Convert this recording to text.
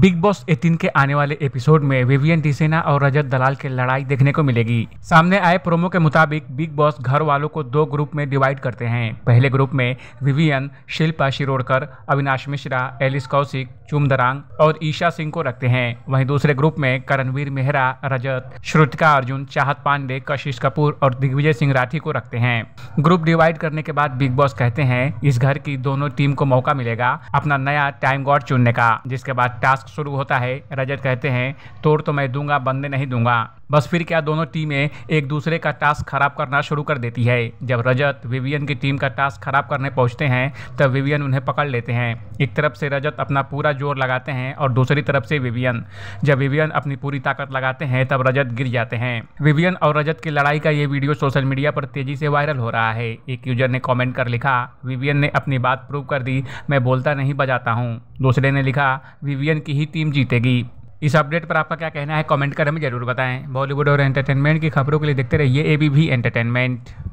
big boss eighteen के आने वाले एपिसोड में विवियन डिसेना और रजत दलाल की लड़ाई देखने को मिलेगी सामने आए प्रोमो के मुताबिक बिग बॉस घर वालों को दो ग्रुप में डिवाइड करते हैं पहले ग्रुप में विवियन शिल्पा शिरोडकर अविनाश मिश्रा एलिस कौशिक चुमदरांग और ईशा सिंह को रखते हैं वहीं दूसरे ग्रुप में करणवीर मेहरा रजत श्रुतिका अर्जुन चाहत पांडे कशिश कपूर और दिग्विजय सिंह राठी को रखते हैं ग्रुप डिवाइड करने के बाद बिग बॉस कहते हैं इस घर की दोनों टीम को मौका मिलेगा अपना नया टाइम गॉड चुनने का जिसके बाद टास्क टास्क शुरू होता है रजत कहते हैं तोड़ तो मैं दूंगा बंदे नहीं दूंगा बस फिर क्या दोनों टीमें एक दूसरे का टास्क खराब करना शुरू कर देती है जब रजत विवियन की टीम का टास्क खराब करने पहुंचते हैं तब विवियन उन्हें पकड़ लेते हैं एक तरफ से रजत अपना पूरा जोर लगाते हैं और दूसरी तरफ से विवियन जब विवियन अपनी पूरी ताकत लगाते हैं तब रजत गिर जाते हैं विवियन और रजत की लड़ाई का ये वीडियो सोशल मीडिया पर तेजी से वायरल हो रहा है एक यूजर ने कॉमेंट कर लिखा विवियन ने अपनी बात प्रूव कर दी मैं बोलता नहीं बजाता हूँ दूसरे ने लिखा विवियन की ही टीम जीतेगी इस अपडेट पर आपका क्या कहना है कमेंट कर हमें जरूर बताएं बॉलीवुड और एंटरटेनमेंट की खबरों के लिए देखते रहिए एबीवी एंटरटेनमेंट